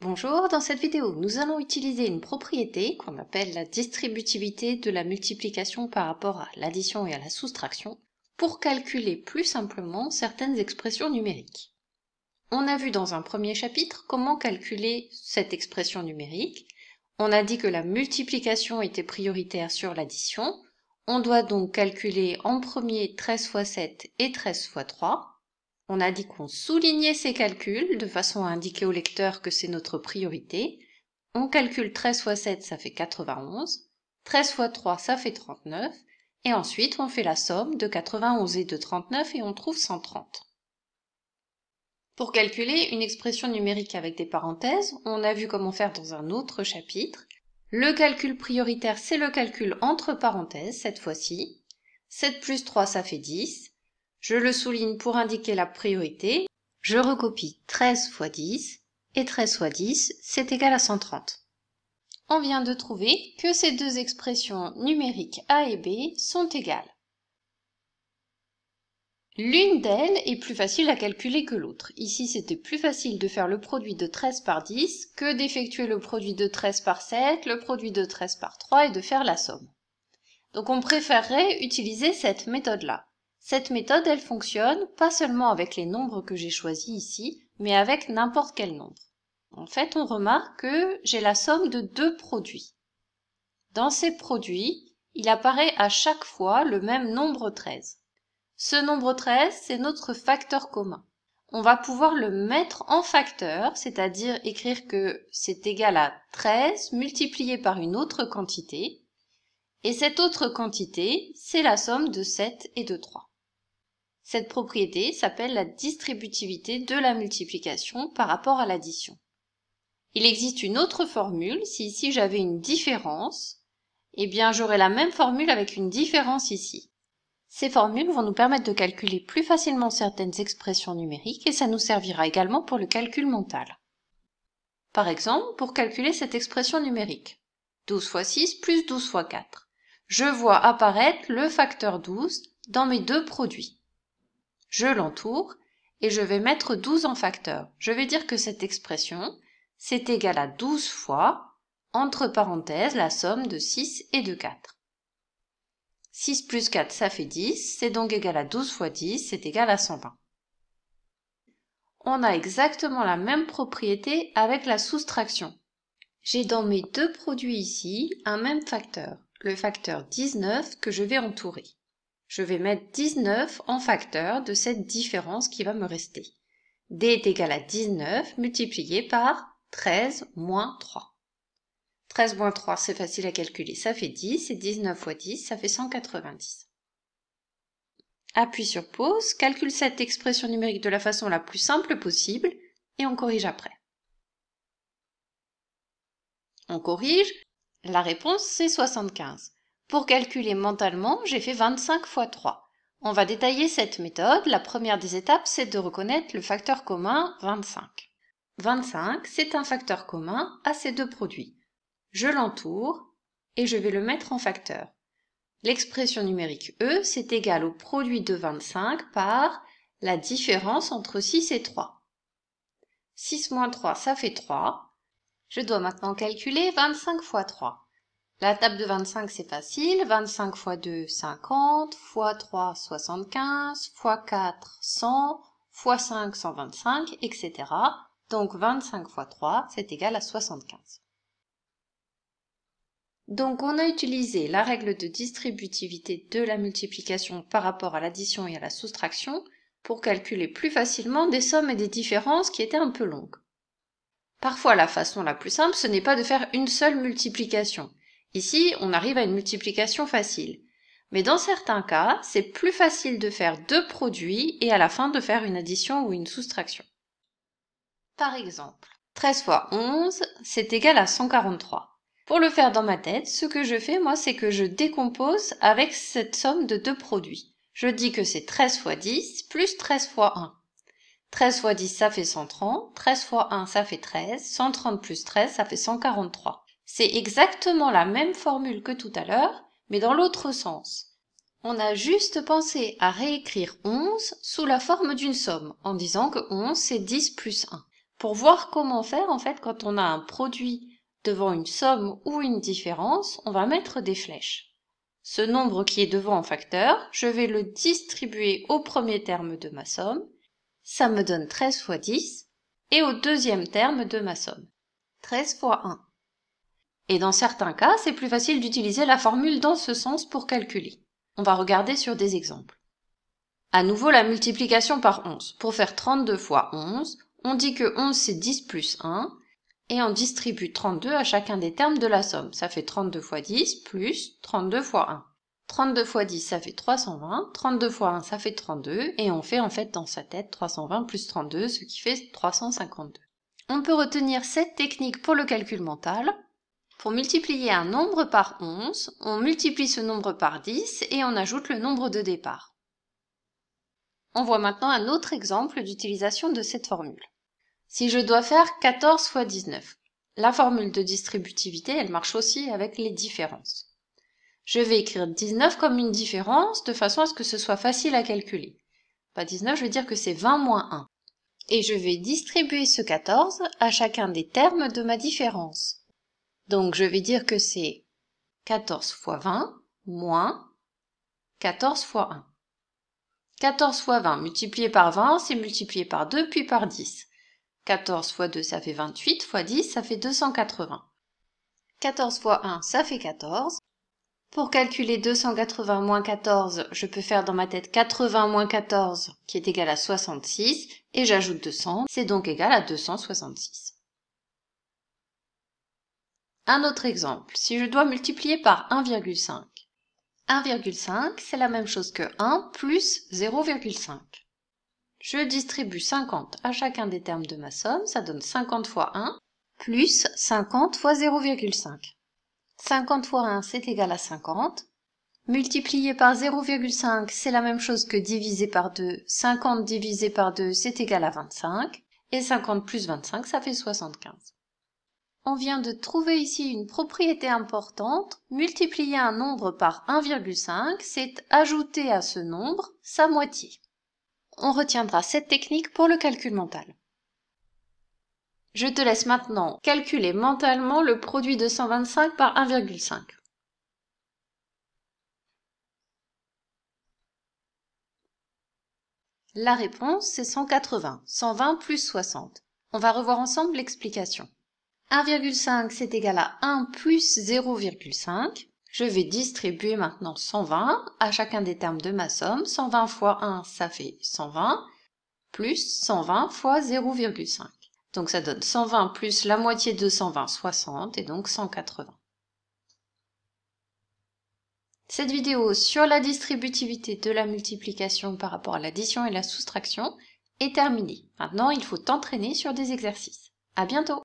Bonjour, dans cette vidéo, nous allons utiliser une propriété qu'on appelle la distributivité de la multiplication par rapport à l'addition et à la soustraction pour calculer plus simplement certaines expressions numériques. On a vu dans un premier chapitre comment calculer cette expression numérique. On a dit que la multiplication était prioritaire sur l'addition. On doit donc calculer en premier 13 x 7 et 13 x 3. On a dit qu'on soulignait ces calculs de façon à indiquer au lecteur que c'est notre priorité. On calcule 13 x 7, ça fait 91. 13 x 3, ça fait 39. Et ensuite, on fait la somme de 91 et de 39 et on trouve 130. Pour calculer une expression numérique avec des parenthèses, on a vu comment faire dans un autre chapitre. Le calcul prioritaire, c'est le calcul entre parenthèses, cette fois-ci. 7 plus 3, ça fait 10. Je le souligne pour indiquer la priorité. Je recopie 13 x 10 et 13 x 10, c'est égal à 130. On vient de trouver que ces deux expressions numériques A et B sont égales. L'une d'elles est plus facile à calculer que l'autre. Ici, c'était plus facile de faire le produit de 13 par 10 que d'effectuer le produit de 13 par 7, le produit de 13 par 3 et de faire la somme. Donc on préférerait utiliser cette méthode-là. Cette méthode, elle fonctionne pas seulement avec les nombres que j'ai choisis ici, mais avec n'importe quel nombre. En fait, on remarque que j'ai la somme de deux produits. Dans ces produits, il apparaît à chaque fois le même nombre 13. Ce nombre 13, c'est notre facteur commun. On va pouvoir le mettre en facteur, c'est-à-dire écrire que c'est égal à 13 multiplié par une autre quantité, et cette autre quantité, c'est la somme de 7 et de 3. Cette propriété s'appelle la distributivité de la multiplication par rapport à l'addition. Il existe une autre formule, si ici j'avais une différence, eh bien j'aurais la même formule avec une différence ici. Ces formules vont nous permettre de calculer plus facilement certaines expressions numériques et ça nous servira également pour le calcul mental. Par exemple, pour calculer cette expression numérique, 12 x 6 plus 12 x 4, je vois apparaître le facteur 12 dans mes deux produits je l'entoure et je vais mettre 12 en facteur. Je vais dire que cette expression, c'est égal à 12 fois, entre parenthèses, la somme de 6 et de 4. 6 plus 4, ça fait 10, c'est donc égal à 12 fois 10, c'est égal à 120. On a exactement la même propriété avec la soustraction. J'ai dans mes deux produits ici un même facteur, le facteur 19 que je vais entourer. Je vais mettre 19 en facteur de cette différence qui va me rester. D est égal à 19 multiplié par 13 moins 3. 13 moins 3, c'est facile à calculer, ça fait 10, et 19 fois 10, ça fait 190. Appuie sur pause, calcule cette expression numérique de la façon la plus simple possible, et on corrige après. On corrige, la réponse c'est 75. Pour calculer mentalement, j'ai fait 25 x 3. On va détailler cette méthode. La première des étapes, c'est de reconnaître le facteur commun 25. 25, c'est un facteur commun à ces deux produits. Je l'entoure et je vais le mettre en facteur. L'expression numérique E, c'est égal au produit de 25 par la différence entre 6 et 3. 6 moins 3, ça fait 3. Je dois maintenant calculer 25 fois 3. La table de 25, c'est facile. 25 x 2, 50, x 3, 75, x 4, 100, x 5, 125, etc. Donc 25 x 3, c'est égal à 75. Donc on a utilisé la règle de distributivité de la multiplication par rapport à l'addition et à la soustraction pour calculer plus facilement des sommes et des différences qui étaient un peu longues. Parfois la façon la plus simple, ce n'est pas de faire une seule multiplication, Ici, on arrive à une multiplication facile. Mais dans certains cas, c'est plus facile de faire deux produits et à la fin de faire une addition ou une soustraction. Par exemple, 13 fois 11, c'est égal à 143. Pour le faire dans ma tête, ce que je fais, moi, c'est que je décompose avec cette somme de deux produits. Je dis que c'est 13 fois 10 plus 13 fois 1. 13 fois 10, ça fait 130. 13 fois 1, ça fait 13. 130 plus 13, ça fait 143. C'est exactement la même formule que tout à l'heure, mais dans l'autre sens. On a juste pensé à réécrire 11 sous la forme d'une somme, en disant que 11 c'est 10 plus 1. Pour voir comment faire, en fait, quand on a un produit devant une somme ou une différence, on va mettre des flèches. Ce nombre qui est devant en facteur, je vais le distribuer au premier terme de ma somme, ça me donne 13 fois 10, et au deuxième terme de ma somme, 13 fois 1. Et dans certains cas, c'est plus facile d'utiliser la formule dans ce sens pour calculer. On va regarder sur des exemples. À nouveau la multiplication par 11. Pour faire 32 fois 11, on dit que 11 c'est 10 plus 1, et on distribue 32 à chacun des termes de la somme. Ça fait 32 fois 10 plus 32 fois 1. 32 fois 10, ça fait 320, 32 fois 1, ça fait 32, et on fait en fait dans sa tête 320 plus 32, ce qui fait 352. On peut retenir cette technique pour le calcul mental, pour multiplier un nombre par 11, on multiplie ce nombre par 10 et on ajoute le nombre de départ. On voit maintenant un autre exemple d'utilisation de cette formule. Si je dois faire 14 fois 19, la formule de distributivité, elle marche aussi avec les différences. Je vais écrire 19 comme une différence de façon à ce que ce soit facile à calculer. Pas 19, je veux dire que c'est 20 moins 1. Et je vais distribuer ce 14 à chacun des termes de ma différence. Donc je vais dire que c'est 14 fois 20 moins 14 fois 1. 14 fois 20 multiplié par 20, c'est multiplié par 2 puis par 10. 14 fois 2, ça fait 28, fois 10, ça fait 280. 14 fois 1, ça fait 14. Pour calculer 280 moins 14, je peux faire dans ma tête 80 moins 14, qui est égal à 66, et j'ajoute 200, c'est donc égal à 266. Un autre exemple, si je dois multiplier par 1,5. 1,5, c'est la même chose que 1 plus 0,5. Je distribue 50 à chacun des termes de ma somme, ça donne 50 fois 1 plus 50 fois 0,5. 50 fois 1, c'est égal à 50. Multiplier par 0,5, c'est la même chose que diviser par 2. 50 divisé par 2, c'est égal à 25. Et 50 plus 25, ça fait 75 on vient de trouver ici une propriété importante. Multiplier un nombre par 1,5, c'est ajouter à ce nombre sa moitié. On retiendra cette technique pour le calcul mental. Je te laisse maintenant calculer mentalement le produit de 125 par 1,5. La réponse, c'est 180, 120 plus 60. On va revoir ensemble l'explication. 1,5 c'est égal à 1 plus 0,5. Je vais distribuer maintenant 120 à chacun des termes de ma somme. 120 fois 1, ça fait 120, plus 120 fois 0,5. Donc ça donne 120 plus la moitié de 120, 60, et donc 180. Cette vidéo sur la distributivité de la multiplication par rapport à l'addition et la soustraction est terminée. Maintenant, il faut t'entraîner sur des exercices. À bientôt